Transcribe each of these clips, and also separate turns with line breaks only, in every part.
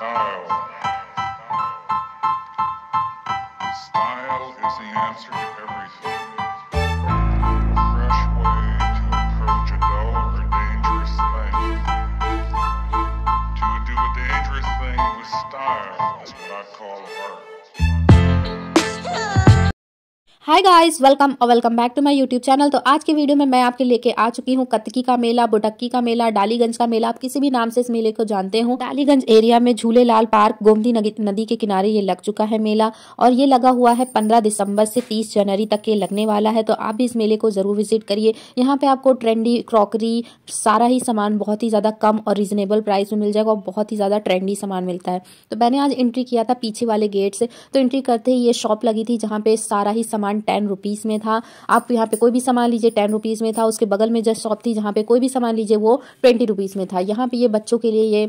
Style. Style is the answer to everything. A fresh way to approach a dull or dangerous thing. To do a dangerous thing with style is what I call art. Hi guys welcome और welcome back to my YouTube channel तो आज के video में मैं आपके लेके आ चुकी हूँ कतकी का मेला बुटक्की का मेला डालीगंज का मेला आप किसी भी नाम से इस मेले को जानते हो डालीगंज एरिया में झूले लाल पार्क गोमती नदी के किनारे ये लग चुका है मेला और ये लगा हुआ है पंद्रह दिसंबर से तीस जनवरी तक ये लगने वाला है तो आप भी इस मेले को जरूर विजिट करिए यहाँ पे आपको ट्रेंडी क्रॉकरी सारा ही सामान बहुत ही ज़्यादा कम और रिजनेबल प्राइस में मिल जाएगा और बहुत ही ज़्यादा ट्रेंडी सामान मिलता है तो मैंने आज एंट्री किया था पीछे वाले गेट से तो एंट्री करते ही ये शॉप लगी थी जहाँ पे सारा ही सामान सामान टेन रुपीज़ में था आप यहाँ पे कोई भी सामान लीजिए टेन रुपीज़ में था उसके बगल में जस्ट शॉप थी जहाँ पे कोई भी सामान लीजिए वो ट्वेंटी रुपीज़ में था यहाँ पे ये बच्चों के लिए ये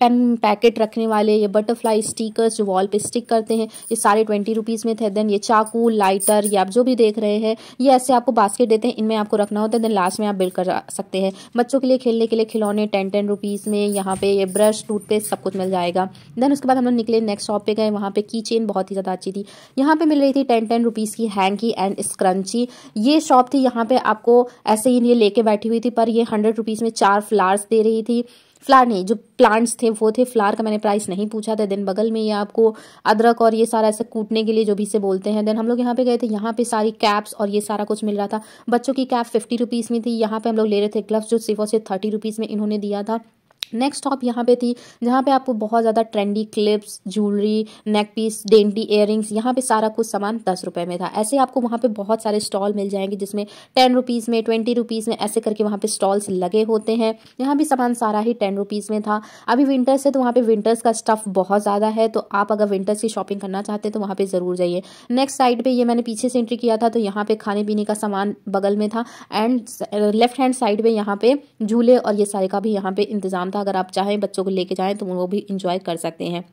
पेन पैकेट रखने वाले ये बटरफ्लाई स्टिकर्स जो वॉल पे स्टिक करते हैं ये सारे ट्वेंटी रुपीज़ में थे देन ये चाकू लाइटर ये आप जो भी देख रहे हैं ये ऐसे आपको बास्केट देते हैं इनमें आपको रखना होता है देन लास्ट में आप बिल कर सकते हैं बच्चों के लिए खेलने के लिए खिलौने टेन टेन रुपीज़ में यहाँ पे ये ब्रश टूथपेस्ट सब कुछ मिल जाएगा देन उसके बाद हम लोग निकले नेक्स्ट शॉप पर गए वहाँ पर की चेन बहुत ही ज़्यादा अच्छी थी यहाँ पर मिल रही थी टेन टेन रुपीज़ की हैंकी एंड स्क्रंची ये शॉप थी यहाँ पर आपको ऐसे ही ये लेके बैठी हुई थी पर ये हंड्रेड रुपीज़ में चार फ्लार्स दे रही थी फ्लार नहीं जो प्लांट्स थे वो थे फ्लार का मैंने प्राइस नहीं पूछा था देन बगल में ये आपको अदरक और ये सारा ऐसा कूटने के लिए जो भी से बोलते हैं देन हम लोग यहाँ पे गए थे यहाँ पे सारी कैप्स और ये सारा कुछ मिल रहा था बच्चों की कैप फिफ्टी रुपीज़ में थी यहाँ पे हम लोग ले रहे थे ग्लव्स जो सिर्फ और सिर्फ थर्टी रुपीज़ में इन्होंने दिया था नेक्स्ट टॉप यहाँ पे थी जहाँ पे आपको बहुत ज़्यादा trendy clips jewellery neck piece dainty earrings यहाँ पे सारा कुछ सामान दस रुपये में था ऐसे आपको वहाँ पे बहुत सारे स्टॉल मिल जाएंगे जिसमें टेन रुपीज़ में ट्वेंटी रुपीज़ में ऐसे करके वहाँ पे स्टॉल्स लगे होते हैं यहाँ भी सामान सारा ही टेन रुपीज़ में था अभी विंटर्स है तो वहाँ पर विंटर्स का स्टफ़ बहुत ज़्यादा है तो आप अगर विंटर्स की शॉपिंग करना चाहते हैं तो वहाँ पर ज़रूर जाइए नेक्स्ट साइड पर ये मैंने पीछे से एंट्री किया था तो यहाँ पर खाने पीने का सामान बगल में था एंड लेफ्ट हैंड साइड पर यहाँ पर झूले और ये सारे का भी यहाँ पर इंतज़ाम था अगर आप चाहें बच्चों को लेके जाएं तो वो भी इंजॉय कर सकते हैं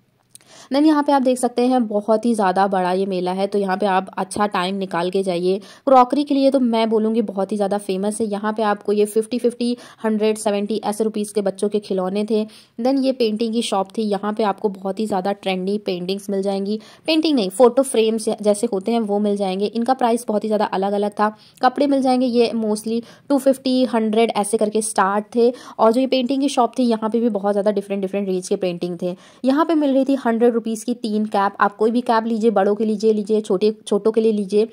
देन यहाँ पे आप देख सकते हैं बहुत ही ज़्यादा बड़ा ये मेला है तो यहाँ पे आप अच्छा टाइम निकाल के जाइए क्रॉकरी के लिए तो मैं बोलूँगी बहुत ही ज़्यादा फेमस है यहाँ पे आपको ये फिफ्टी फिफ्टी हंड्रेड सेवेंटी ऐसे रुपीज़ के बच्चों के खिलौने थे देन ये पेंटिंग की शॉप थी यहाँ पे आपको बहुत ही ज़्यादा ट्रेंडी पेंटिंग्स मिल जाएंगी पेंटिंग नहीं फोटो फ्रेम्स जैसे होते हैं वो मिल जाएंगे इनका प्राइस बहुत ही ज़्यादा अलग अलग था कपड़े मिल जाएंगे ये मोस्टली टू फिफ्टी हंड्रेड ऐसे करके स्टार्ट थे और जो ये पेंटिंग की शॉप थी यहाँ पे भी बहुत ज़्यादा डिफरेंट डिफरेंट रेंज के पेंटिंग थे यहाँ पे मिल रही थी हंड्रेड रुपीज़ की तीन कैप आप कोई भी कैप लीजिए बड़ों के लीजिए लीजिए छोटे छोटों के लिए लीजिए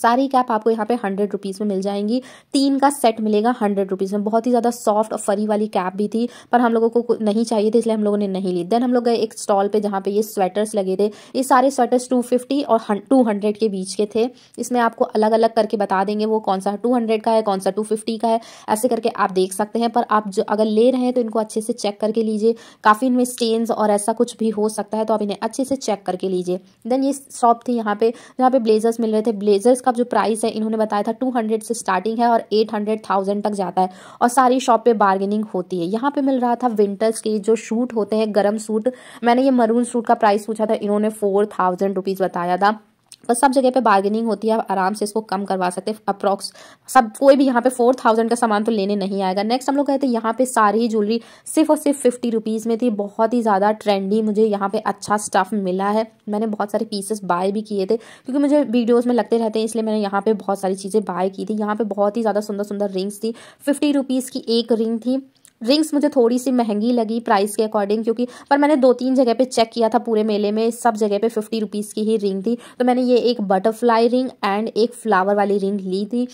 सारी कैप आपको यहाँ पे हंड्रेड रुपीज़ में मिल जाएंगी तीन का सेट मिलेगा हंड्रेड रुपीज़ में बहुत ही ज़्यादा सॉफ्ट और फरी वाली कैप भी थी पर हम लोगों को नहीं चाहिए थी इसलिए हम लोगों ने नहीं ली देन हम लोग गए एक स्टॉल पे जहाँ पे ये स्वेटर्स लगे थे ये सारे स्वेटर्स टू फिफ्टी और टू हंड्रेड के बीच के थे इसमें आपको अलग अलग करके बता देंगे वो कौन सा टू हंड्रेड का है कौन सा टू फिफ्टी का है ऐसे करके आप देख सकते हैं पर आप जो अगर ले रहे हैं तो इनको अच्छे से चेक करके लीजिए काफ़ी इनमें स्टेन्स और ऐसा कुछ भी हो सकता है तो आप इन्हें अच्छे से चेक करके लीजिए देन ये शॉप थी यहाँ पे जहाँ पे ब्लेजर्स मिल रहे थे ब्लेजर्स इसका जो प्राइस है इन्होंने बताया था टू हंड्रेड से स्टार्टिंग है और एट हंड्रेड थाउजेंड तक जाता है और सारी शॉप पे बार्गेनिंग होती है यहाँ पे मिल रहा था विंटर्स के जो सूट होते हैं गर्म सूट मैंने ये मरून सूट का प्राइस पूछा था इन्होंने फोर थाउजेंड रुपीज़ बताया था बस सब जगह पे बार्गेनिंग होती है आप आराम से इसको कम करवा सकते हैं अप्रॉक्स सब कोई भी यहाँ पे फोर थाउजेंड का सामान तो लेने नहीं आएगा नेक्स्ट हम लोग कहते हैं यहाँ पे सारी ज्वेलरी सिर्फ और सिर्फ फिफ्टी रुपीज़ में थी बहुत ही ज़्यादा ट्रेंडी मुझे यहाँ पे अच्छा स्टफ़ मिला है मैंने बहुत सारे पीसेस बाय भी किए थे क्योंकि मुझे वीडियोज़ में लगते रहते हैं इसलिए मैंने यहाँ पर बहुत सारी चीज़ें बाय की थी यहाँ पर बहुत ही ज़्यादा सुंदर सुंदर रिंग्स थी फिफ्टी रुपीज़ की एक रिंग थी रिंग्स मुझे थोड़ी सी महंगी लगी प्राइस के अकॉर्डिंग क्योंकि पर मैंने दो तीन जगह पे चेक किया था पूरे मेले में सब जगह पे फिफ्टी रुपीज़ की ही रिंग थी तो मैंने ये एक बटरफ्लाई रिंग एंड एक फ्लावर वाली रिंग ली थी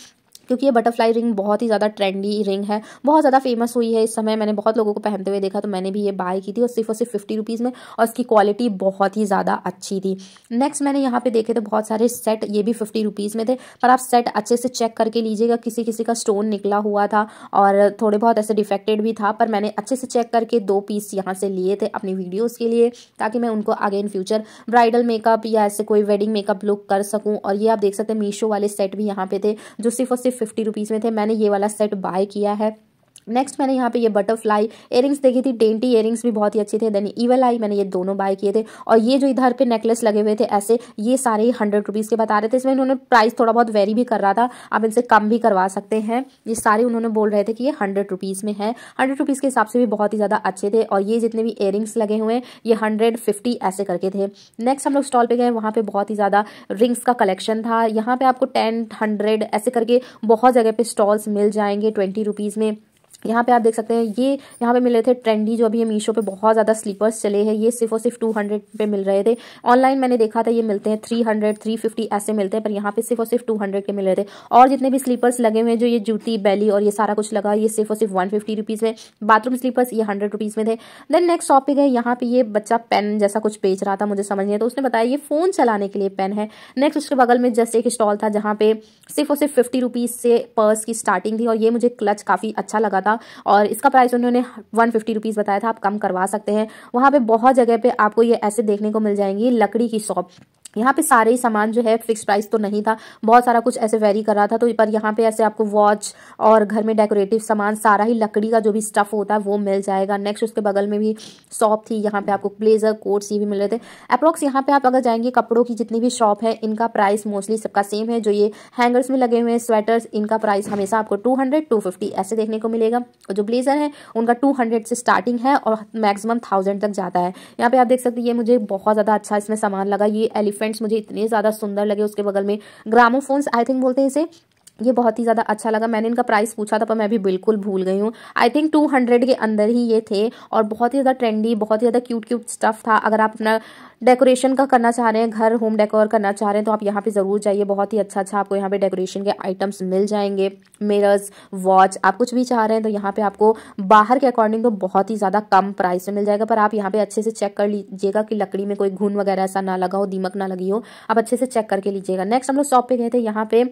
क्योंकि ये बटरफ्लाई रिंग बहुत ही ज़्यादा ट्रेंडी रिंग है बहुत ज़्यादा फेमस हुई है इस समय मैंने बहुत लोगों को पहनते हुए देखा तो मैंने भी ये बाय की थी और सिर्फ और सिर्फ फिफ्टी रुपीज़ में और इसकी क्वालिटी बहुत ही ज़्यादा अच्छी थी नेक्स्ट मैंने यहाँ पे देखे थे तो बहुत सारे सेट ये भी फिफ्टी रुपीज़ में थे पर आप सेट अच्छे से चेक करके लीजिएगा किसी किसी का स्टोन निकला हुआ था और थोड़े बहुत ऐसे डिफेक्टेड भी था पर मैंने अच्छे से चेक करके दो पीस यहाँ से लिए थे अपनी वीडियोज़ के लिए ताकि मैं उनको आगे इन फ्यूचर ब्राइडल मेकअप या ऐसे कोई वेडिंग मेकअप लुक कर सकूँ और ये आप देख सकते हैं मीशो वाले सेट भी यहाँ पे थे जो सिर्फ और सिर्फ फिफ्टी रुपीज़ में थे मैंने ये वाला सेट बाय किया है नेक्स्ट मैंने यहाँ पे ये बटरफ्लाई एयरिंग्स देखी थी डेंटी एयरिंग्स भी बहुत ही अच्छे थे देन ईवल आई मैंने ये दोनों बाय किए थे और ये जो इधर पे नेकलेस लगे हुए थे ऐसे ये सारे हंड्रेड रुपीज़ के बता रहे थे इसमें इन्होंने प्राइस थोड़ा बहुत वेरी भी कर रहा था आप इनसे कम भी करवा सकते हैं ये सारे उन्होंने बोल रहे थे कि ये हंड्रेड रुपीज़ में है हंड्रेड रुपीज़ के हिसाब से भी बहुत ही ज़्यादा अच्छे थे और ये जितने भी एयरिंग्स लगे हुए हैं ये हंड्रेड फिफ्टी ऐसे करके थे नेक्स्ट हम लोग स्टॉल पर गए वहाँ पर बहुत ही ज़्यादा रिंग्स का कलेक्शन था यहाँ पर आपको टेन हंड्रेड ऐसे करके बहुत जगह पर स्टॉल्स मिल जाएंगे ट्वेंटी रुपीज़ में यहाँ पे आप देख सकते हैं ये यहाँ पे मिल रहे थे ट्रेंडी जो अभी मीशो पे बहुत ज़्यादा स्लीपर्स चले हैं ये सिर्फ और सिर्फ टू हंड्रेड पे मिल रहे थे ऑनलाइन मैंने देखा था ये मिलते हैं थ्री हंड्रेड थ्री फिफ्टी ऐसे मिलते हैं पर यहाँ पे सिर्फ और सिर्फ टू हंड्रेड के मिल रहे थे और जितने भी स्लीपर्स लगे हुए हैं जो ये जूती बैली और ये सारा कुछ लगा ये सिर्फ और सिर्फ वन फिफ्टी रुपीज़ में बाथरूम स्लीपर्स ये हंड्रेड रुपीज़ में थे देन नेक्स्ट पर गए यहाँ पे ये बच्चा पेन जैसा कुछ बेच रहा था मुझे समझ नहीं तो उसने बताया ये फ़ोन चलाने के लिए पेन है नेक्स्ट उसके बगल में जस्ट एक स्टॉल था जहाँ पे सिर्फ और सिर्फ फिफ्टी रुपीज़ से पर्स की स्टार्टिंग थी और ये मुझे क्लच काफ़ी अच्छा लगा था था और इसका प्राइस उन्होंने वन फिफ्टी रुपीज़ बताया था आप कम करवा सकते हैं वहाँ पर बहुत जगह पर आपको ये ऐसे देखने को मिल जाएंगी लकड़ी की शॉप यहाँ पे सारे ही सामान जो है फिक्स प्राइस तो नहीं था बहुत सारा कुछ ऐसे वेरी कर रहा था तो पर यहाँ पे ऐसे आपको वॉच और घर में डेकोरेटिव सामान सारा ही लकड़ी का जो भी स्टफ़ होता है वो मिल जाएगा नेक्स्ट उसके बगल में भी शॉप थी यहाँ पे आपको ब्लेजर कोट्स ये भी मिल रहे थे अप्रोक्स यहाँ पे आप अगर जाएंगे कपड़ों की जितनी भी शॉप है इनका प्राइस मोस्टली सबका सेम है जो ये हैंगर्स में लगे हुए हैं स्वेटर्स इनका प्राइस हमेशा आपको टू हंड्रेड ऐसे देखने को मिलेगा और जो ब्लेजर है उनका टू से स्टार्टिंग है और मैक्सिमम थाउजेंड तक जाता है यहाँ पे आप देख सकते ये मुझे बहुत ज़्यादा अच्छा इसमें सामान लगा ये एलिफेंट एलिफेंट्स मुझे इतने ज़्यादा सुंदर लगे उसके बगल में ग्रामोफोन्स आई थिंक बोलते हैं इसे ये बहुत ही ज़्यादा अच्छा लगा मैंने इनका प्राइस पूछा था पर मैं भी बिल्कुल भूल गई हूँ आई थिंक टू हंड्रेड के अंदर ही ये थे और बहुत ही ज़्यादा ट्रेंडी बहुत ही ज़्यादा क्यूट क्यूट स्टफ़ था अगर आप अपना डेकोरेशन का करना चाह रहे हैं घर होम डेकोर करना चाह रहे हैं तो आप यहाँ पे ज़रूर जाइए बहुत ही अच्छा अच्छा आपको यहाँ पे डेकोरेशन के आइटम्स मिल जाएंगे मिरर्स वॉच आप कुछ भी चाह रहे हैं तो यहाँ पे आपको बाहर के अकॉर्डिंग तो बहुत ही ज़्यादा कम प्राइस में मिल जाएगा पर आप यहाँ पे अच्छे से चेक कर लीजिएगा कि लकड़ी में कोई घुन वगैरह ऐसा ना लगा हो दीमक ना लगी हो आप अच्छे से चेक करके लीजिएगा नेक्स्ट हम लोग शॉप पर गए थे यहाँ पे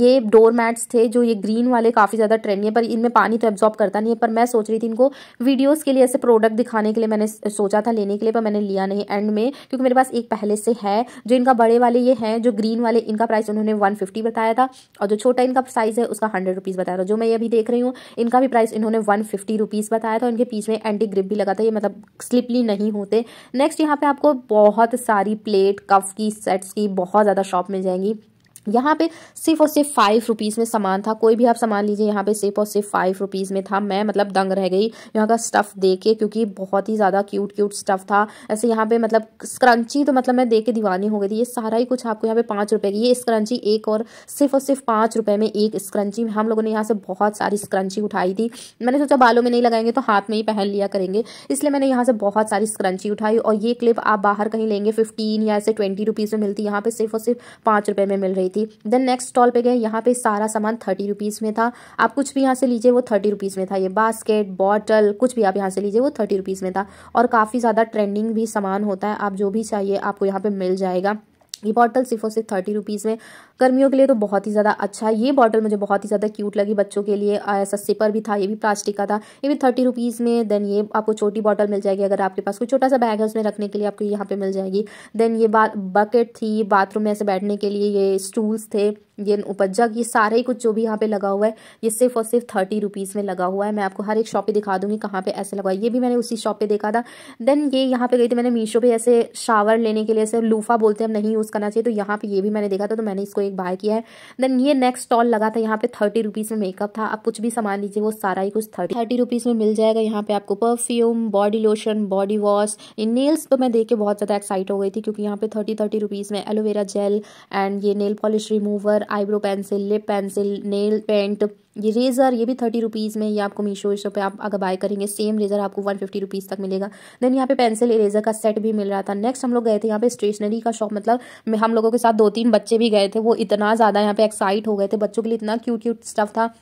ये डोर मैट्स थे जो ये ग्रीन वाले काफ़ी ज़्यादा ट्रेंड है पर इनमें पानी तो एब्जॉर्ब करता नहीं है पर मैं सोच रही थी इनको वीडियोज़ के लिए ऐसे प्रोडक्ट दिखाने के लिए मैंने सोचा था लेने के लिए पर मैंने लिया नहीं एंड में क्योंकि मेरे पास एक पहले से है जो इनका बड़े वाले ये हैं जो ग्रीन वाले इनका प्राइस उन्होंने वन बताया था और जो छोटा इनका साइज़ है उसका हंड्रेड रुपीज़ बताया था जो मैं ये अभी देख रही हूँ इनका भी प्राइस इन्होंने वन फिफ्टी रुपीज़ बताया था इनके पीछे में एंटी ग्रिप भी लगा था ये मतलब स्लिपली नहीं होते नेक्स्ट यहाँ पर आपको बहुत सारी प्लेट कफ की सेट्स की बहुत ज़्यादा शॉप मिल जाएंगी यहाँ पे सिर्फ और सिर्फ फाइव रुपीज़ में सामान था कोई भी आप सामान लीजिए यहाँ पे सिर्फ और सिर्फ फाइव रुपीज़ में था मैं मतलब दंग रह गई यहाँ का स्टफ़ देख के क्योंकि बहुत ही ज़्यादा क्यूट क्यूट स्टफ़ था ऐसे यहाँ पे मतलब स्क्रंची तो मतलब मैं देख के दीवानी हो गई थी ये सारा ही कुछ आपको यहाँ पे पाँच रुपये की ये स्क्रंची एक और सिर्फ और सिर्फ पाँच रुपये में एक स्क्रंची हम लोगों ने यहाँ से बहुत सारी स्क्रंची उठाई थी मैंने सोचा बालों में नहीं लगाएंगे तो हाथ में ही पहन लिया करेंगे इसलिए मैंने यहाँ से बहुत सारी स्क्रंची उठाई और ये क्लिप आप बाहर कहीं लेंगे फिफ्टीन या ऐसे ट्वेंटी रुपीज़ में मिलती यहाँ पर सिर्फ और सिर्फ पाँच रुपये में मिल रही थी देन नेक्स्ट स्टॉल पे गए यहाँ पे सारा सामान थर्टी रुपीज़ में था आप कुछ भी यहाँ से लीजिए वो थर्टी रुपीज़ में था ये बास्केट बॉटल कुछ भी आप यहाँ से लीजिए वो थर्टी रुपीज़ में था और काफ़ी ज़्यादा ट्रेंडिंग भी सामान होता है आप जो भी चाहिए आपको यहाँ पे मिल जाएगा ये बॉटल सिर्फ और सिर्फ थर्टी रुपीज़ में गर्मियों के लिए तो बहुत ही ज़्यादा अच्छा है ये बॉटल मुझे बहुत ही ज़्यादा क्यूट लगी बच्चों के लिए ऐसा सिपर भी था ये भी प्लास्टिक का था ये भी थर्टी रुपीज़ में देन ये आपको छोटी बॉटल मिल जाएगी अगर आपके पास कोई छोटा सा बैग है उसमें रखने के लिए आपको यहाँ पे मिल जाएगी देन ये बकेट थी बाथरूम में ऐसे बैठने के लिए ये स्टूल्स थे ये उपजा ये सारे ही कुछ जो भी यहाँ पे लगा हुआ है ये सिर्फ और सिर्फ थर्टी रुपीज़ में लगा हुआ है मैं आपको हर एक शॉप पे दिखा दूंगी कहाँ पे ऐसे लगा ये भी मैंने उसी शॉप पे देखा था देन ये यहाँ पे गई थी मैंने मीशो पे ऐसे शावर लेने के लिए ऐसे लूफा बोलते हैं हम नहीं यूज़ करना चाहिए तो यहाँ पे ये भी मैंने देखा था तो मैंने इसको एक एक बाय किया है देन ये नेक्स्ट स्टॉल लगा था यहाँ पे थर्टी रुपीज़ में मेकअप था आप कुछ भी सामान लीजिए वो सारा ही कुछ थर्टी थर्टी रुपीज़ में मिल जाएगा यहाँ पे आपको perfume body lotion body wash इन नेल्स तो मैं देख के बहुत ज़्यादा एक्साइट हो गई थी क्योंकि यहाँ पे थर्टी थर्टी रुपीज़ में एलोवेरा जेल एंड ये nail polish remover eyebrow pencil lip pencil nail paint ये रेज़र ये भी थर्टी रुपीज़ में ये आपको मीशो वीशो पे आप अगर बाय करेंगे सेम रेज़र आपको वन फिफ्टी रुपीज़ तक मिलेगा देन यहाँ पे पेंसिल इरेजर का सेट भी मिल रहा था नेक्स्ट हम लोग गए थे यहाँ पे स्टेशनरी का शॉप मतलब हम लोगों के साथ दो तीन बच्चे भी गए थे वो इतना ज़्यादा यहाँ पे एक्साइट हो गए थे बच्चों के लिए इतना क्यूट क्यूट स्टफ था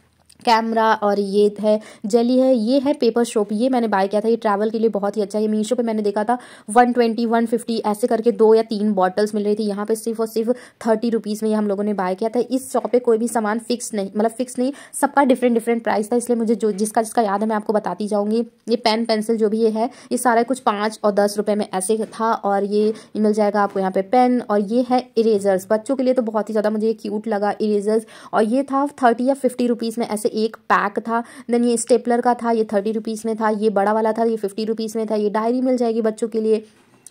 कैमरा और ये है जली है ये है पेपर शॉप ये मैंने बाय किया था ये ट्रैवल के लिए बहुत ही अच्छा है मीशो पे मैंने देखा था 120 150 ऐसे करके दो या तीन बॉटल्स मिल रही थी यहाँ पे सिर्फ और सिर्फ थर्टी रुपीज़ में ये हम लोगों ने बाय किया था इस शॉप पे कोई भी सामान फिक्स नहीं मतलब फिक्स नहीं सबका डिफरेंट डिफरेंट प्राइस था इसलिए मुझे जो जिसका जिसका याद है मैं आपको बताती जाऊँगी ये पेन पेंसिल जो भी ये है ये सारा कुछ पाँच और दस रुपये में ऐसे था और ये मिल जाएगा आपको यहाँ पे पेन और ये है इरेजर्स बच्चों के लिए तो बहुत ही ज़्यादा मुझे क्यूट लगा इरेजर्स और ये था थर्टी या फिफ्टी रुपीज़ में ऐसे एक पैक था देन ये स्टेपलर का था ये थर्टी रुपीज़ में था ये बड़ा वाला था ये फिफ्टी रुपीज़ में था ये डायरी मिल जाएगी बच्चों के लिए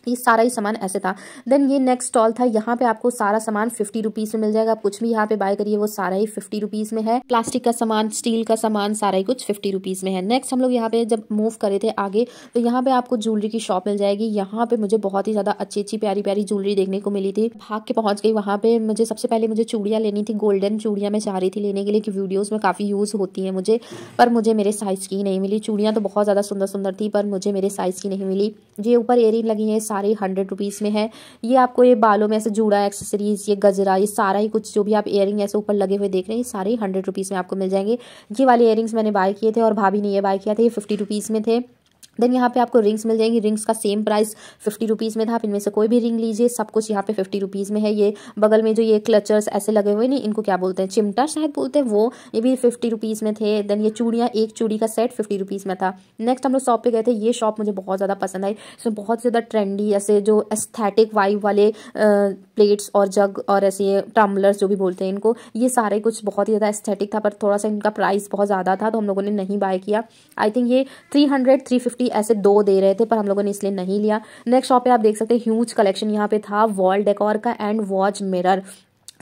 ये सारा ही सामान ऐसे था देन ये नेक्स्ट स्टॉल था यहाँ पे आपको सारा सामान फिफ्टी रुपीज़ में मिल जाएगा आप कुछ भी यहाँ पे बाय करिए वो सारा ही फिफ्टी रुपीज़ में है प्लास्टिक का सामान स्टील का सामान सारा ही कुछ फिफ्टी रुपीज़ में है नेक्स्ट हम लोग यहाँ पे जब मूव करे थे आगे तो यहाँ पे आपको ज्वेलरी की शॉप मिल जाएगी यहाँ पे मुझे बहुत ही ज़्यादा अच्छी अच्छी प्यारी प्यारी ज्वेलरी देखने को मिली थी भाग के पहुँच गई वहाँ पे मुझे सबसे पहले मुझे चूड़ियाँ लेनी थी गोल्डन चूड़ियाँ मैं चाह रही थी लेने के लिए कि वीडियोज़ में काफ़ी यूज़ होती है मुझे पर मुझे मेरे साइज़ की नहीं मिली चूड़ियाँ तो बहुत ज़्यादा सुंदर सुंदर थी पर मुझे मेरे साइज़ की नहीं मिली ये ऊपर एयरिंग लगी है सारे हंड्रेड रुपीज़ में है ये आपको ये बालों में ऐसे जूड़ा एक्सेसरीज ये गजरा ये सारा ही कुछ जो भी आप इयरिंग ऐसे ऊपर लगे हुए देख रहे हैं ये सारे हंड्रेड रुपीज़ में आपको मिल जाएंगे ये वाले इयरिंग्स मैंने बाय किए थे और भाभी ने ये बाय किया था ये फिफ्टी रुपीज़ में थे देन यहाँ पे आपको रिंग्स मिल जाएंगी रिंग्स का सेम प्राइस फिफ्टी रुपीज़ में था आप इनमें से कोई भी रिंग लीजिए सब कुछ यहाँ पे फिफ्टी रुपीज़ में है ये बगल में जो ये क्लचर्स ऐसे लगे हुए नहीं इनको क्या बोलते हैं चिमटा शायद बोलते हैं वो ये भी फिफ्टी रुपीज़ में थे देन ये चूड़ियाँ एक चूड़ी का सेट फिफ्टी रुपीज़ में था नेक्स्ट हम लोग शॉप पर गए थे ये शॉप मुझे बहुत ज़्यादा पसंद आई इसमें बहुत ज़्यादा ट्रेंडी ऐसे जो एस्थेटिक वाइव वाले प्लेट्स और जग और ऐसे टम्बलर्स जो भी बोलते हैं इनको ये सारे कुछ बहुत ही ज़्यादा एस्थेटिक था पर थोड़ा सा इनका प्राइस बहुत ज़्यादा था तो हम लोगों ने नहीं बाय किया आई थिंक ये थ्री हंड्रेड थ्री फिफ्टी ऐसे दो दे रहे थे पर हम लोगों ने इसलिए नहीं लिया नेक्स्ट शॉप पे आप देख सकते हैं ह्यूज कलेक्शन यहाँ पे था वॉल डेकोर का एंड वॉच मिरर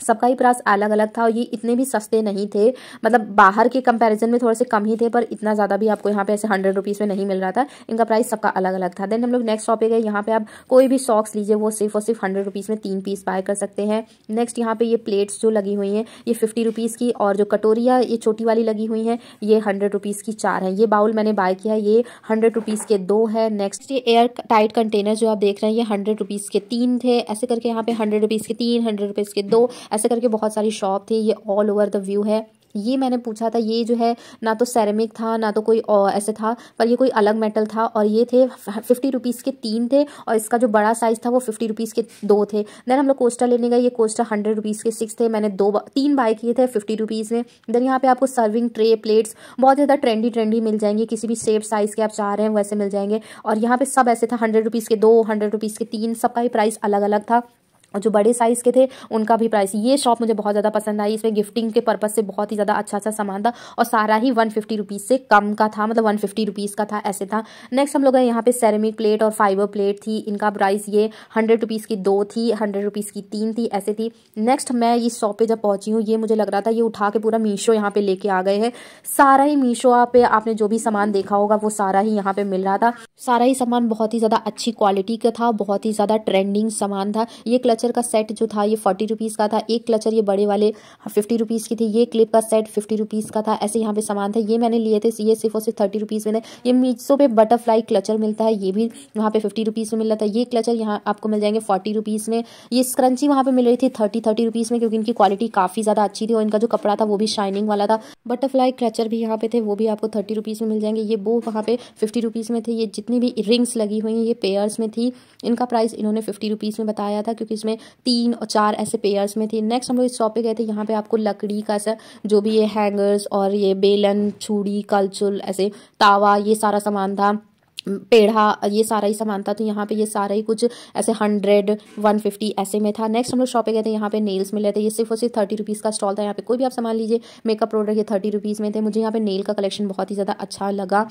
सबका ही प्राइस अलग अलग था और ये इतने भी सस्ते नहीं थे मतलब बाहर के कंपैरिजन में थोड़े से कम ही थे पर इतना ज़्यादा भी आपको यहाँ पे ऐसे हंड्रेड रुपीज़ में नहीं मिल रहा था इनका प्राइस सबका अलग अलग था देन हम लोग नेक्स्ट शॉप पे गए यहाँ पे आप कोई भी सॉक्स लीजिए वो सिर्फ और सिर्फ हंड्रेड रुपीज़ में तीन पीस बाय कर सकते हैं नेक्स्ट यहाँ पर ये प्लेट्स जो लगी हुई हैं ये फिफ्टी रुपीज़ की और जो कटोरिया ये छोटी वाली लगी हुई हैं ये हंड्रेड रुपीज़ की चार है ये बाउल मैंने बाय किया है ये हंड्रेड रुपीज़ के दो है नेक्स्ट ये एयर टाइट कंटेनर जो आप देख रहे हैं ये हंड्रेड रुपीज़ के तीन थे ऐसे करके यहाँ पे हंड्रेड रुपीज़ के तीन हंड्रेड रुपीज़ के दो ऐसे करके बहुत सारी शॉप थी ये ऑल ओवर द व्यू है ये मैंने पूछा था ये जो है ना तो सेरेमिक था ना तो कोई ऐसे था पर ये कोई अलग मेटल था और ये थे फिफ्टी रुपीज़ के तीन थे और इसका जो बड़ा साइज़ था वो फिफ्टी रुपीज़ के दो थे देन हम लोग कोस्टा लेने गए ये कोस्टा हंड्रेड रुपीज़ के सिक्स थे मैंने दो तीन बाय किए थे फिफ्टी रुपीज़ में देन यहाँ पे आपको सर्विंग ट्रे प्लेट्स बहुत ज़्यादा ट्रेंडी ट्रेंडी मिल जाएंगे किसी भी सेफ साइज़ के आप चाह रहे हैं वैसे मिल जाएंगे और यहाँ पर सब ऐसे था हंड्रेड रुपीज़ के दो हंड्रेड रुपीज़ के तीन सबका ही प्राइस अलग अलग था और जो बड़े साइज़ के थे उनका भी प्राइस ये शॉप मुझे बहुत ज़्यादा पसंद आई इसमें गिफ्टिंग के पर्पज़ से बहुत ही ज़्यादा अच्छा अच्छा सामान था और सारा ही वन फिफ्टी रुपीज़ से कम का था मतलब वन फिफ्टी रुपीज़ का था ऐसे था नेक्स्ट हम लोग गए यहाँ पे सेरेमिक प्लेट और फाइबर प्लेट थी इनका प्राइस ये हंड्रेड रुपीज़ की दो थी हंड्रेड रुपीज़ की तीन थी ऐसे थी नेक्स्ट मैं इस शॉप पर जब पहुँची हूँ ये मुझे लग रहा था ये उठा के पूरा मीशो यहाँ पर लेके आ गए हैं सारा ही मीशो पे आपने जो भी सामान देखा होगा वो सारा ही यहाँ पर मिल रहा था सारा ही सामान बहुत ही ज़्यादा अच्छी क्वालिटी का था बहुत ही ज़्यादा ट्रेंडिंग सामान था ये क्लचर का सेट जो था ये फोर्टी रुपीज़ का था एक क्लचर ये बड़े वाले फिफ्टी रुपीज़ की थी ये क्लिप का सेट फिफ्टी रुपीज़ का था ऐसे यहाँ पे सामान था ये मैंने लिए थे ये सिर्फ और सिर्फ थर्टी रुपीज़ में ये मीसो पे बटरफ्लाई क्लचर मिलता है ये भी वहाँ पे फिफ्टी रुपीज़ में मिल था ये क्लचर यहाँ आपको मिल जाएंगे फोर्टी रुपीज़ में ये स्क्रंची वहाँ पर मिल रही थी थर्टी थर्टी रुपीज़ में क्योंकि इनकी क्वालिटी काफ़ी ज़्यादा अच्छी थी और इनका जो कपड़ा था वो भी शाइनिंग वाला था बटरफ्लाई क्लचर भी यहाँ पे थे वो भी आपको थर्टी रुपीज़ में मिल जाएंगे ये वो वहाँ पे फिफ्टी रुपीज़ में थे ये जितनी भी रिंग्स लगी हुई हैं ये पेयर्स में थी इनका प्राइस इन्होंने फिफ्टी रुपीज़ में बताया था क्योंकि इसमें में तीन और चार ऐसे पेयर्स में थी नेक्स्ट हम लोग इस शॉप पे गए थे यहाँ पे आपको लकड़ी का ऐसा जो भी ये हैंगर्स और ये बेलन छूड़ी कलचुल ऐसे तावा ये सारा सामान था पेढ़ा ये सारा ही सामान था तो यहाँ पे ये सारा ही कुछ ऐसे हंड्रेड वन फिफ्टी ऐसे में था नेक्स्ट हम लोग शॉप पे गए थे यहाँ पे नेल्स मिले थे ये सिर्फ और सिर्फ थर्टी रुपीज़ का स्टॉल था यहाँ पे कोई भी आप सामान लीजिए मेकअप प्रोडक्ट ये थर्टी रुपीज़ में थे मुझे यहाँ पे नेल का कलेक्शन बहुत ही ज़्यादा अच्छा लगा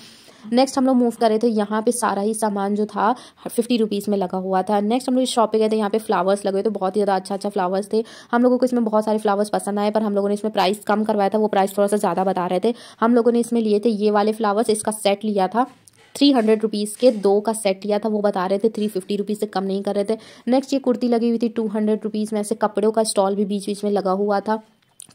नेक्स्ट हम लोग मूव करे थे यहाँ पे सारा ही सामान जो था फिफ्टी रुपीज़ में लगा हुआ था नेक्स्ट हम लोग शॉप पे गए थे यहाँ पे फ्लावर्स लगे तो बहुत ही ज़्यादा अच्छा अच्छा फ्लावर्स थे हम लोगों को इसमें बहुत सारे फ्लावर्स पसंद आए पर हम लोगों ने इसमें प्राइस कम करवाया था वो प्राइस थोड़ा सा ज़्यादा बता रहे थे हम लोगों ने इसमें लिए थे ये वाले फ्लावर्स इसका सेट लिया था थ्री हंड्रेड रुपीज़ के दो का सेट लिया था वो बता रहे थे थ्री फिफ्टी रुपीज़ से कम नहीं कर रहे थे नेक्स्ट ये कुर्ती लगी हुई थी टू हंड्रेड रुपीज़ में ऐसे कपड़ों का स्टॉल भी बीच बीच में लगा हुआ था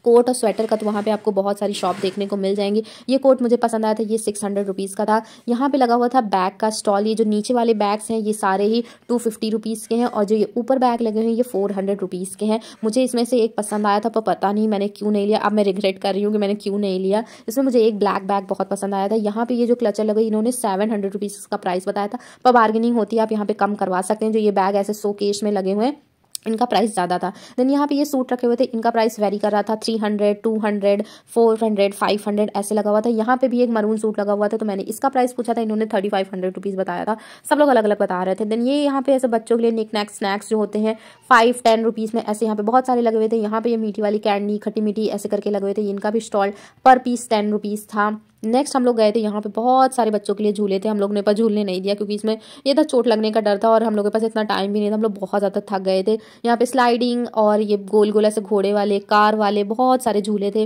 कोट और स्वेटर का तो वहाँ पे आपको बहुत सारी शॉप देखने को मिल जाएंगी ये कोट मुझे पसंद आया था ये सिक्स हंड्रेड रुपीज़ का था यहाँ पे लगा हुआ था बैग का स्टॉल ये जो नीचे वाले बैग्स हैं ये सारे ही टू फिफ्टी रुपीज़ के हैं और जो ये ऊपर बैग लगे हुए हैं ये फोर हंड्रेड रुपीज़ के हैं मुझे इसमें से एक पसंद आया था पर पता नहीं मैंने क्यों नहीं लिया अब मैं रिग्रेट कर रही हूँ कि मैंने क्यों नहीं लिया इसमें मुझे एक ब्लैक बैग बहुत पसंद आया था यहाँ पर ये जो क्लचर लगे इन्होंने सेवन हंड्रेड रुपीज़ का प्राइस बताया था पर बार्गेनिंग होती है आप यहाँ पर कम करवा सकते हैं जो ये बैग ऐसे सो केश में लगे हुए हैं इनका प्राइस ज़्यादा था देन यहाँ पे ये सूट रखे हुए थे इनका प्राइस वेरी कर रहा था three hundred two hundred four hundred five hundred ऐसे लगा हुआ था यहाँ पे भी एक मरून सूट लगा हुआ था तो मैंने इसका प्राइस पूछा था इन्होंने थर्टी फाइव हंड्रेड रुपीज़ बताया था सब लोग अलग अलग बता रहे थे देन ये यहाँ पे ऐसे बच्चों के लिए निक नैक स्नैक्स जो होते हैं फाइव टेन रुपीज़ में ऐसे यहाँ पे बहुत सारे लगे हुए थे यहाँ पे ये मीठी वाली कैंडी खट्टी मीठी ऐसे करके लगे हुए थे इनका भी स्टॉल पर पीस टेन रुपीज़ था नेक्स्ट हम लोग गए थे यहाँ पे बहुत सारे बच्चों के लिए झूले थे हम लोग ने पर झूलने नहीं दिया क्योंकि इसमें ये था चोट लगने का डर था और हम लोग के पास इतना टाइम भी नहीं था हम लोग बहुत ज़्यादा थक गए थे यहाँ पे स्लाइडिंग और ये गोल गोल ऐसे घोड़े वाले कार वाले बहुत सारे झूले थे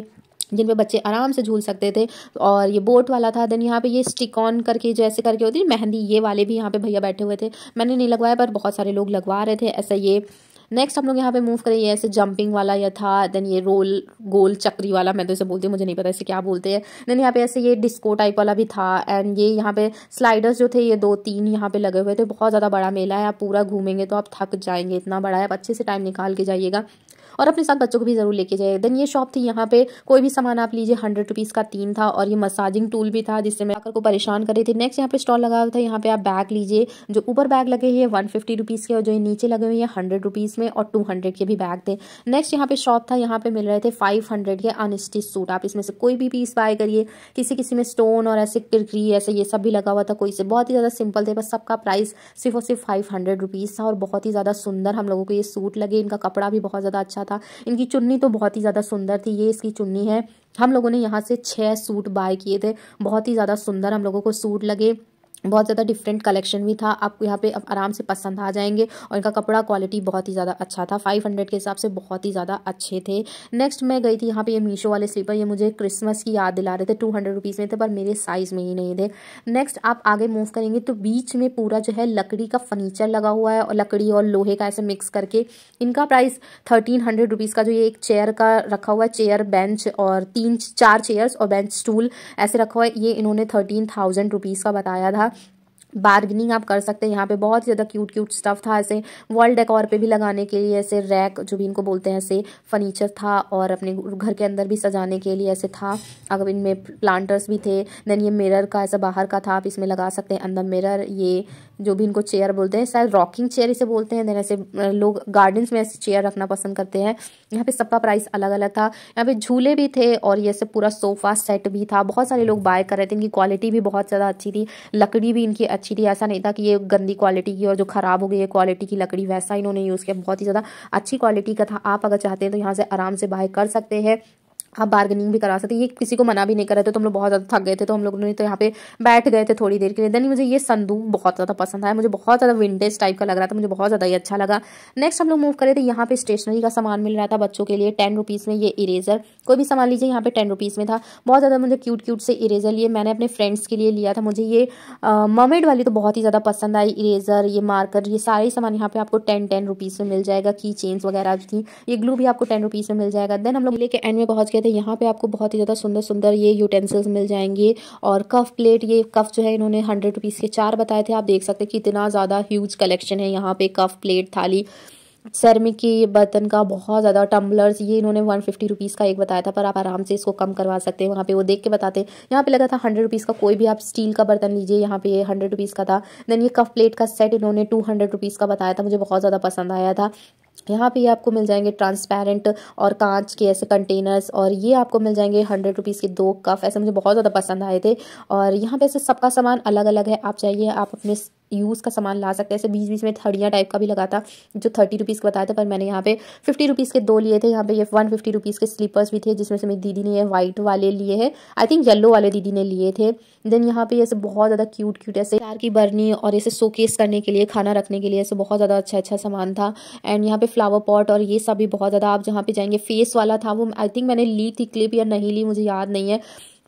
जिन पे बच्चे आराम से झूल सकते थे और ये बोट वाला था देन यहाँ पे ये स्टिक ऑन करके जैसे करके होती है मेहंदी ये वाले भी यहाँ पे भैया बैठे हुए थे मैंने नहीं लगवाया पर बहुत सारे लोग लगवा रहे थे ऐसा ये नेक्स्ट हम लोग यहाँ पे मूव करें ये ऐसे जंपिंग वाला या था देन ये रोल गोल चक्री वाला मैं तो इसे बोलती हूँ मुझे नहीं पता इसे क्या बोलते हैं देन यहाँ पे ऐसे ये डिस्को टाइप वाला भी था एंड ये यहाँ पे स्लाइडर्स जो थे ये दो तीन यहाँ पे लगे हुए थे बहुत ज़्यादा बड़ा मेला है आप पूरा घूमेंगे तो आप थक जाएंगे इतना बड़ा है आप अच्छे से टाइम निकाल के जाइएगा और अपने साथ बच्चों को भी ज़रूर लेके जाए देन ये शॉप थी यहाँ पे कोई भी सामान आप लीजिए हंड्रेड रुपीज़ का तीन था और ये मसाजिंग टूल भी था जिससे मैं आकर को परेशान कर रही थी नेक्स्ट यहाँ पे स्टॉल लगा हुआ था यहाँ पे आप बैग लीजिए जो ऊपर बैग लगे हुए वन फिफ्टी रुपीज़ के और जो नीचे लगे हुए हैं हंड्रेड रुपीज़ में और टू हंड्रेड के भी बैग थे नेक्स्ट यहाँ पे शॉप था यहाँ पे मिल रहे थे फाइव हंड्रेड के अनस्टिच सूट आप इसमें से कोई भी पीस बाय करिए किसी किसी में स्टोन और ऐसे किरकरी ऐसे ये सब भी लगा हुआ था कोई से बहुत ही ज़्यादा सिंपल थे बस सबका प्राइस सिर्फ और सिर्फ फाइव हंड्रेड रुपीज़ था और बहुत ही ज़्यादा सुंदर हम लोगों को ये सूट लगे इनका कपड़ा भी बहुत ज़्यादा अच्छा था इनकी चुन्नी तो बहुत ही ज़्यादा सुंदर थी ये इसकी चुन्नी है हम लोगों ने यहाँ से छः सूट बाय किए थे बहुत ही ज़्यादा सुंदर हम लोगों को सूट लगे बहुत ज़्यादा डिफरेंट कलेक्शन भी था आपको यहाँ पे आराम से पसंद आ जाएंगे और इनका कपड़ा क्वालिटी बहुत ही ज़्यादा अच्छा था फाइव हंड्रेड के हिसाब से बहुत ही ज़्यादा अच्छे थे नेक्स्ट मैं गई थी यहाँ पे ये मीशो वाले स्लीपर ये मुझे क्रिसमस की याद दिला रहे थे टू हंड्रेड रुपीज़ में थे पर मेरे साइज़ में ही नहीं थे नेक्स्ट आप आगे मूव करेंगे तो बीच में पूरा जो है लकड़ी का फर्नीचर लगा हुआ है और लकड़ी और लोहे का ऐसे मिक्स करके इनका प्राइस थर्टीन हंड्रेड रुपीज़ का जो ये एक चेयर का रखा हुआ है चेयर बेंच और तीन चार चेयर्स और बेंच स्टूल ऐसे रखा हुआ है ये इन्होंने थर्टीन थाउजेंड रुपीज़ का बताया था बार्गनिंग आप कर सकते हैं यहाँ पे बहुत ही ज़्यादा क्यूट क्यूट स्टफ था ऐसे वॉल डेकोर पे भी लगाने के लिए ऐसे रैक जो भी इनको बोलते हैं ऐसे फर्नीचर था और अपने घर के अंदर भी सजाने के लिए ऐसे था अगर इनमें प्लांटर्स भी थे देन ये मिरर का ऐसा बाहर का था आप इसमें लगा सकते हैं अंदर मिरर ये जो भी इनको चेयर बोलते हैं शायद रॉकिंग चेयर इसे बोलते हैं देन ऐसे लोग गार्डन्स में ऐसे चेयर रखना पसंद करते हैं यहाँ पे सबका प्राइस अलग अलग था यहाँ पे झूले भी थे और ये ऐसे पूरा सोफा सेट भी था बहुत सारे लोग बाय कर रहे थे इनकी क्वालिटी भी बहुत ज़्यादा अच्छी थी लकड़ी भी इनकी अच्छी अच्छी थी ऐसा नहीं था कि ये गंदी क्वालिटी की और जो ख़राब हो गई है क्वालिटी की लकड़ी वैसा इन्होंने यूज़ किया बहुत ही ज़्यादा अच्छी क्वालिटी का था आप अगर चाहते हैं तो यहाँ से आराम से बाय कर सकते हैं आप बार्गेनिंग भी करा सकते ये किसी को मना भी नहीं कर रहे थे तो हम लोग बहुत ज़्यादा थक गए थे तो हम लोगों ने तो यहाँ पे बैठ गए थे थोड़ी देर के लिए देन मुझे ये संदूक बहुत ज़्यादा पसंद आया मुझे बहुत ज़्यादा विंटेज टाइप का लग रहा था मुझे बहुत ज़्यादा ही अच्छा लगा नेक्स्ट हम लोग मूव करे थे यहाँ पे स्टेशनरी का सामान मिल रहा था बच्चों के लिए टेन रुपीज़ में ये इरेजर कोई भी सामान लीजिए यहाँ पे टेन रुपीज़ में था बहुत ज़्यादा मुझे क्यूट क्यूट से इरेजर लिए मैंने अपने फ्रेंड्स के लिए लिया था मुझे ये ममेड वाली तो बहुत ही ज़्यादा पसंद आई इरेजर ये मार्कर ये सारे सामान यहाँ पे आपको टेन टेन रुपीज़ में मिल जाएगा की चेन्स वगैरह की ये ग्लू भी आपको टेन रुपीज़ में मिल जाएगा देन हम लोग लेके एंड में पहुँच मार्केट है यहाँ पे आपको बहुत ही ज़्यादा सुंदर सुंदर ये यूटेंसिल्स मिल जाएंगे और कफ प्लेट ये कफ जो है इन्होंने हंड्रेड रुपीज़ के चार बताए थे आप देख सकते हैं कि इतना ज़्यादा ह्यूज कलेक्शन है यहाँ पे कफ प्लेट थाली सरमी की बर्तन का बहुत ज़्यादा टम्बलर्स ये इन्होंने वन फिफ्टी रुपीज़ का एक बताया था पर आप आराम से इसको कम करवा सकते हैं वहाँ पे वो देख के बताते हैं यहाँ पे लगा था हंड्रेड रुपीज़ का कोई भी आप स्टील का बर्तन लीजिए यहाँ पे ये हंड्रेड रुपीज़ का था देन ये कफ प्लेट का सेट इन्होंने टू हंड्रेड रुपीज़ का बताया था मुझे बहुत ज़्यादा पसंद आया था यहाँ पे आपको मिल जाएंगे ट्रांसपेरेंट और कांच के ऐसे कंटेनर्स और ये आपको मिल जाएंगे हंड्रेड रुपीज़ के दो कफ़ ऐसे मुझे बहुत ज़्यादा पसंद आए थे और यहाँ पे ऐसे सबका सामान अलग अलग है आप चाहिए आप अपने यूज़ का सामान ला सकते हैं ऐसे बीच बीच में थड़िया टाइप का भी लगा था जो थर्टी रुपीज़ का बताया था पर मैंने यहाँ पे फिफ्टी रुपीज़ के दो लिए थे यहाँ पे ये वन फिफ्टी रुपीज़ के स्लीपर्स भी थे जिसमें से मेरी दीदी ने ये वाइट वाले लिए हैं आई थिंक येलो वाले दीदी ने लिए थे देन यहाँ पे ऐसे बहुत ज़्यादा क्यूट क्यूट ऐसे चार की बर्नी और ऐसे सोकेस करने के लिए खाना रखने के लिए ऐसे बहुत ज़्यादा अच्छा अच्छा सामान था एंड यहाँ पे फ्लावर पॉट और ये सब भी बहुत ज़्यादा आप जहाँ पे जाएंगे फेस वाला था वो आई थिंक मैंने ली थी क्लिप या नहीं ली मुझे याद नहीं है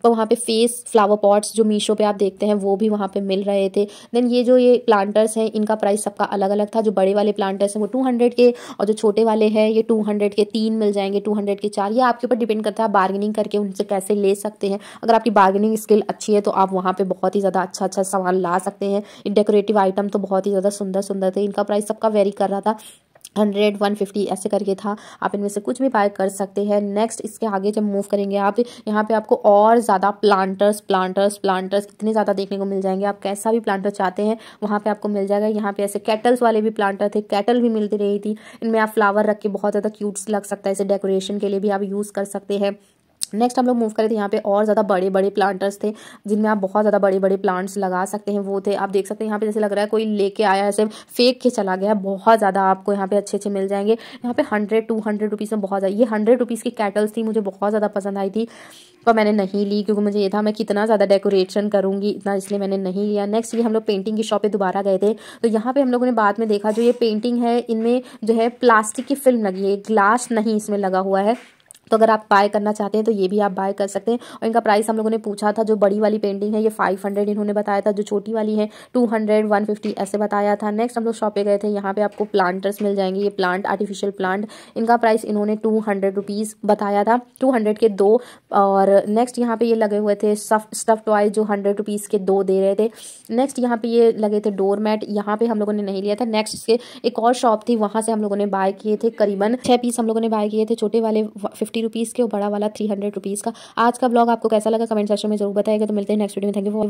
और वहाँ पे फेस फ्लावर पॉट्स जो मीशो पे आप देखते हैं वो भी वहाँ पे मिल रहे थे देन ये जो ये प्लांटर्स हैं इनका प्राइस सबका अलग अलग था जो बड़े वाले प्लांटर्स हैं वो टू हंड्रेड के और जो छोटे वाले हैं ये टू हंड्रेड के तीन मिल जाएंगे टू हंड्रेड के चार ये आपके ऊपर डिपेंड करता है बार्गेनिंग करके उनसे कैसे ले सकते हैं अगर आपकी बार्गेनिंग स्किल अच्छी है तो आप वहाँ पर बहुत ही ज़्यादा अच्छा अच्छा सामान ला सकते हैं डेकोरेटिव आइटम तो बहुत ही ज़्यादा सुंदर सुंदर थे इनका प्राइस सबका वेरी कर रहा था हंड्रेड वन फिफ्टी ऐसे करके था आप इनमें से कुछ भी बाय कर सकते हैं नेक्स्ट इसके आगे जब मूव करेंगे आप यहाँ पे आपको और ज़्यादा प्लांटर्स प्लांटर्स प्लांटर्स इतने ज़्यादा देखने को मिल जाएंगे आप कैसा भी प्लांटर चाहते हैं वहाँ पे आपको मिल जाएगा यहाँ पे ऐसे कैटल्स वाले भी प्लांटर थे कैटल भी मिलती रही थी इनमें आप फ्लावर रख के बहुत ज़्यादा क्यूट्स लग सकता है इसे डेकोरेशन के लिए भी आप यूज़ कर सकते हैं नेक्स्ट हम लोग मूव करें थे तो यहाँ पे और ज़्यादा बड़े बड़े प्लांटर्स थे जिनमें आप बहुत ज़्यादा बड़े बड़े प्लांट्स लगा सकते हैं वो थे आप देख सकते हैं यहाँ पे जैसे लग रहा है कोई लेके आया ऐसे फेंक के चला गया बहुत ज़्यादा आपको यहाँ पे अच्छे अच्छे मिल जाएंगे यहाँ पे हंड्रेड टू हंड्रेड रुपीज़ में बहुत ज़्यादा ये हंड्रेड रुपीज़ की कैटल्स थी मुझे बहुत ज़्यादा पसंद आई थी पर मैंने नहीं ली क्योंकि मुझे ये था मैं कितना ज़्यादा डेकोरेशन करूँगी इतना इसलिए मैंने नहीं लिया नेक्स्ट ये हम लोग पेंटिंग की शॉप पर दोबारा गए थे तो यहाँ पर हम लोगों ने बाद में देखा जो ये पेंटिंग है इनमें जो है प्लास्टिक की फिल्म लगी है ग्लास नहीं इसमें लगा हुआ है तो अगर आप बाय करना चाहते हैं तो ये भी आप बाय कर सकते हैं और इनका प्राइस हम लोगों ने पूछा था जो बड़ी वाली पेंटिंग है ये फाइव हंड्रेड इन्होंने बताया था जो छोटी वाली है टू हंड्रेड वन फिफ्टी ऐसे बताया था नेक्स्ट हम लोग शॉप पे गए थे यहाँ पे आपको प्लांटर्स मिल जाएंगे ये प्लांट आर्टिफिशियल प्लांट इनका प्राइस इन्होंने टू हंड्रेड रुपीज़ बताया था टू हंड्रेड के दो और नेक्स्ट यहाँ पे ये लगे हुए थे स्टफ टॉय जो हंड्रेड रुपीज़ के दो दे रहे थे नेक्स्ट यहाँ पे ये लगे थे डोर मैट यहाँ पे हम लोगों ने नहीं लिया था नेक्स्ट इसके एक और शॉप थी वहाँ से हम लोगों ने बाय किए थे करीबन छह पीस हम लोगों ने बाय किए थे छोटे वाले फिफ्टी फिफ्टी रुपीज़ के और बड़ा वाला थ्री हंड्रेड रुपीज़ का आज का ब्लॉग आपको कैसा लगा कमेंट सेक्शन में जरूर बताएगा तो मिलते हैं नेक्स्ट वीडियो में थैंक यू